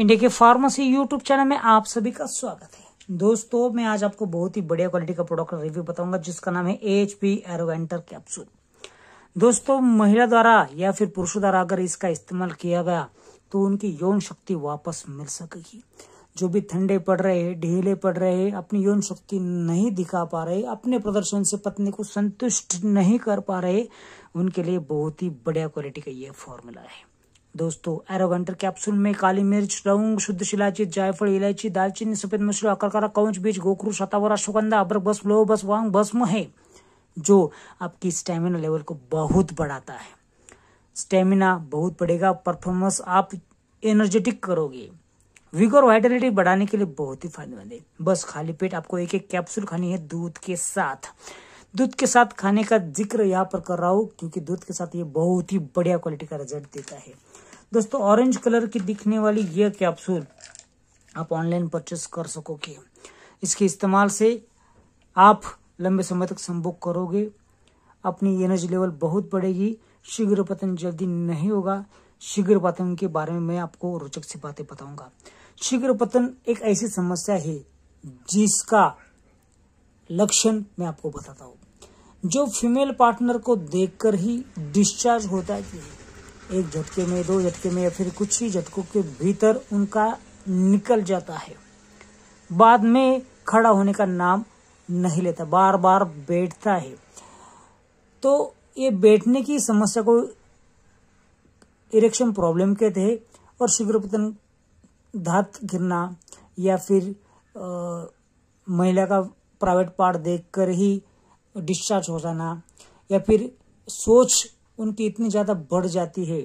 India के pharmacy YouTube channel में आप सभी का स्वागत है दोस्तों मैं आज आपको बहुत ही बढ़िया क्वालिटी का प्रोडक्ट रिव्यू बताऊंगा जिसका नाम है एच पी एरोवेंटर कैप्सूल दोस्तों महिला द्वारा या फिर पुरुषों द्वारा अगर इसका इस्तेमाल किया गया तो उनकी यौन शक्ति वापस मिल सकेगी जो भी ठंडे पड़ रहे हैं ढीले पड़ रहे हैं अपनी यौन शक्ति नहीं दिखा पा रहे अपने प्रदर्शन से पत्नी को संतुष्ट नहीं कर पा रहे उनके लिए बहुत ही बढ़िया क्वालिटी का ये फॉर्मूला है दोस्तों एरोगंटर कैप्सूल में काली मिर्च लौंग शुद्ध शिलाची जायफल इलायची दालचीनी सफेद मछली अकरकरा कौच बीज गोखरू सतावर अश्वगंधा अब्रक बस लोह बस वांग बस है जो आपकी स्टेमिना लेवल को बहुत बढ़ाता है स्टेमिना बहुत बढ़ेगा परफॉर्मेंस आप एनर्जेटिक करोगे विगोर वाइटलिटी बढ़ाने के लिए बहुत ही फायदेमंद है बस खाली पेट आपको एक एक कैप्सूल खानी है दूध के साथ दूध के साथ खाने का जिक्र यहाँ पर कर रहा हूँ क्योंकि दूध के साथ ये बहुत ही बढ़िया क्वालिटी का रिजल्ट देता है दोस्तों ऑरेंज कलर की दिखने वाली यह कैप्सूल आप ऑनलाइन परचेस कर सकोगे इसके इस्तेमाल से आप लंबे समय तक संभोग करोगे अपनी एनर्जी लेवल बहुत बढ़ेगी शीघ्र पतन जल्दी नहीं होगा शीघ्र पतन के बारे में मैं आपको रोचक सी बातें बताऊंगा शीघ्र पतन एक ऐसी समस्या है जिसका लक्षण मैं आपको बताता हूँ जो फीमेल पार्टनर को देखकर ही डिस्चार्ज होता है एक झटके में दो झटके में या फिर कुछ ही झटकों के भीतर उनका निकल जाता है बाद में खड़ा होने का नाम नहीं लेता बार बार बैठता है तो ये बैठने की समस्या को इरेक्शन प्रॉब्लम कहते हैं और पतन धात गिरना या फिर आ, महिला का प्राइवेट पार्ट देखकर ही डिस्चार्ज हो जाना या फिर सोच उनकी इतनी ज़्यादा बढ़ जाती है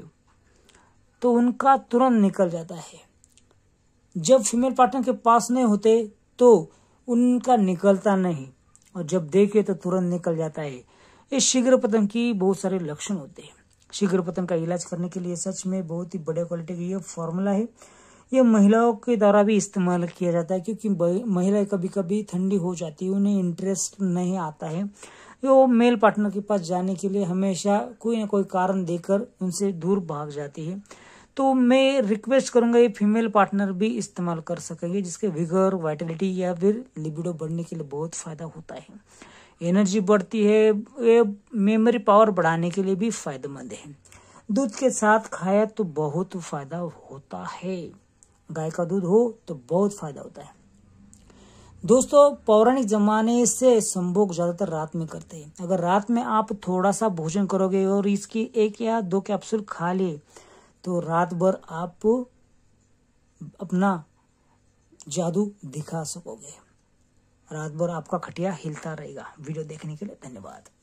तो उनका तुरंत निकल जाता है जब फीमेल पार्टनर के पास नहीं होते तो उनका निकलता नहीं और जब देखे तो तुरंत निकल जाता है इस शीघ्र पतन की बहुत सारे लक्षण होते हैं शीघ्र पतन का इलाज करने के लिए सच में बहुत ही बड़े क्वालिटी की यह फॉर्मूला है ये महिलाओं के द्वारा भी इस्तेमाल किया जाता है क्योंकि महिलाएं कभी कभी ठंडी हो जाती है उन्हें इंटरेस्ट नहीं आता है वो तो मेल पार्टनर के पास जाने के लिए हमेशा कोई ना कोई कारण देकर उनसे दूर भाग जाती है तो मैं रिक्वेस्ट करूंगा ये फीमेल पार्टनर भी इस्तेमाल कर सकेंगे जिसके विगर वाइटलिटी या फिर लिबिडो बढ़ने के लिए बहुत फायदा होता है एनर्जी बढ़ती है ये मेमोरी पावर बढ़ाने के लिए भी फायदेमंद है दूध के साथ खाया तो बहुत फायदा होता है गाय का दूध हो तो बहुत फायदा होता है दोस्तों पौराणिक जमाने से संभोग ज़्यादातर रात में करते हैं अगर रात में आप थोड़ा सा भोजन करोगे और इसकी एक या दो कैप्सूल खा ले तो रात भर आप अपना जादू दिखा सकोगे रात भर आपका खटिया हिलता रहेगा वीडियो देखने के लिए धन्यवाद